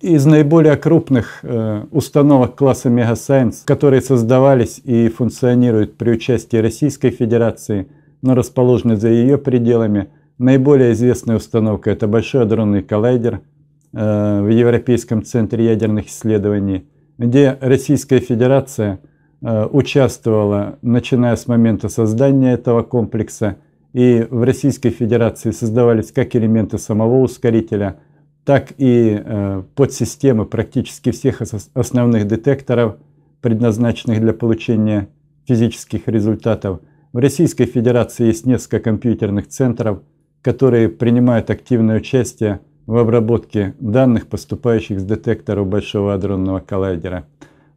из наиболее крупных э, установок класса Мегасайенс, которые создавались и функционируют при участии Российской Федерации, но расположены за ее пределами, наиболее известная установка – это Большой адронный коллайдер Э, в Европейском центре ядерных исследований, где Российская Федерация э, участвовала, начиная с момента создания этого комплекса, и в Российской Федерации создавались как элементы самого ускорителя, так и э, подсистемы практически всех основных детекторов, предназначенных для получения физических результатов. В Российской Федерации есть несколько компьютерных центров, которые принимают активное участие в обработке данных, поступающих с детекторов Большого адронного коллайдера.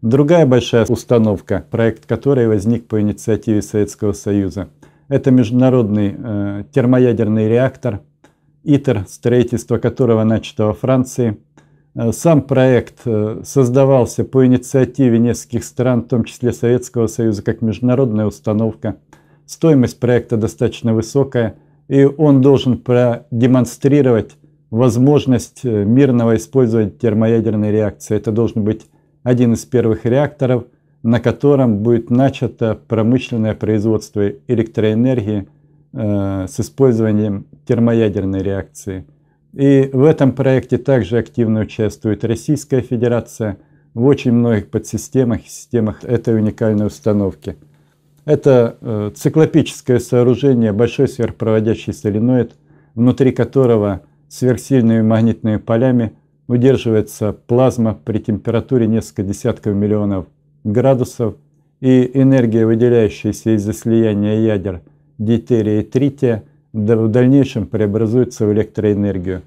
Другая большая установка, проект которой возник по инициативе Советского Союза, это международный э, термоядерный реактор ИТЕР, строительство которого начато во Франции. Э, сам проект э, создавался по инициативе нескольких стран, в том числе Советского Союза, как международная установка. Стоимость проекта достаточно высокая, и он должен продемонстрировать возможность э, мирного использовать термоядерной реакции. Это должен быть один из первых реакторов, на котором будет начато промышленное производство электроэнергии э, с использованием термоядерной реакции. И в этом проекте также активно участвует Российская Федерация в очень многих подсистемах и системах этой уникальной установки. Это э, циклопическое сооружение, большой сверхпроводящий соленоид, внутри которого – сверхсильными магнитными полями удерживается плазма при температуре несколько десятков миллионов градусов, и энергия, выделяющаяся из-за слияния ядер дитерия и трития, в дальнейшем преобразуется в электроэнергию.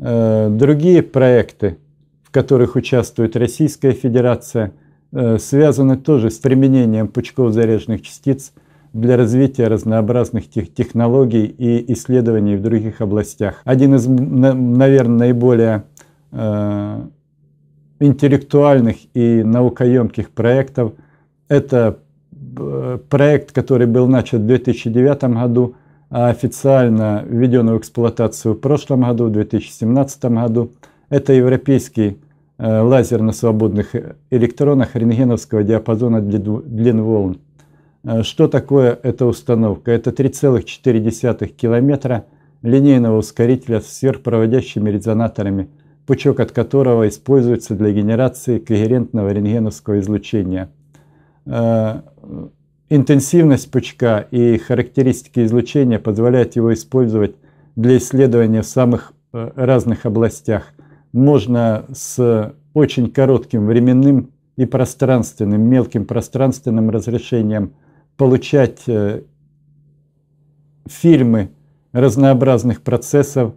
Э, другие проекты, в которых участвует Российская Федерация, э, связаны тоже с применением пучков заряженных частиц для развития разнообразных тех технологий и исследований в других областях. Один из, наверное, наиболее э, интеллектуальных и наукоемких проектов – это э, проект, который был начат в 2009 году, а официально введен в эксплуатацию в прошлом году, в 2017 году. Это европейский э, лазер на свободных э, электронах рентгеновского диапазона длин волн. Э, что такое эта установка? Это 3,4 километра линейного ускорителя с сверхпроводящими резонаторами, пучок от которого используется для генерации когерентного рентгеновского излучения. Э, интенсивность пучка и характеристики излучения позволяют его использовать для исследования в самых э, разных областях. Можно с очень коротким временным и пространственным, мелким пространственным разрешением – получать э, фильмы разнообразных процессов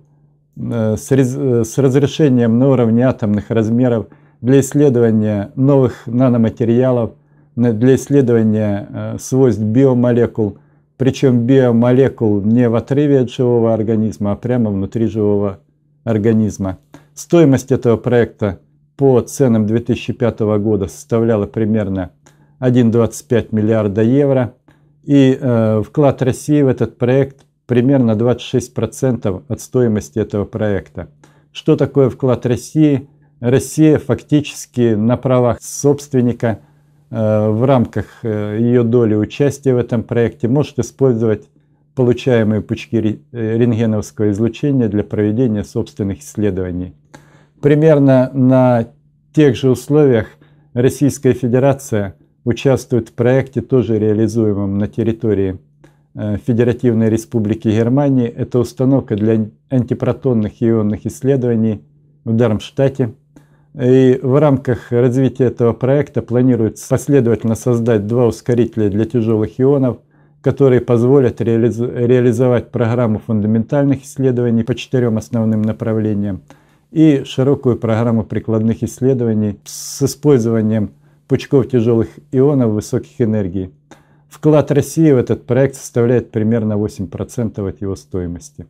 э, э, с разрешением на уровне атомных размеров для исследования новых наноматериалов, для исследования свойств биомолекул, причем биомолекул не в отрыве от живого организма, а прямо внутри живого организма. Стоимость этого проекта по ценам 2005 года составляла примерно 1,25 миллиарда евро. И э, вклад России в этот проект примерно 26% от стоимости этого проекта. Что такое вклад России? Россия фактически на правах собственника э, в рамках э, ее доли участия в этом проекте может использовать получаемые пучки э, рентгеновского излучения для проведения собственных исследований. Примерно на тех же условиях Российская Федерация – участвует в проекте, тоже реализуемом на территории э, Федеративной Республики Германии. Это установка для антипротонных ионных исследований в Дармштадте. И в рамках развития этого проекта планируется последовательно создать два ускорителя для тяжелых ионов, которые позволят реализ... реализовать программу фундаментальных исследований по четырем основным направлениям и широкую программу прикладных исследований с использованием пучков тяжелых ионов высоких энергий. Вклад России в этот проект составляет примерно 8% от его стоимости.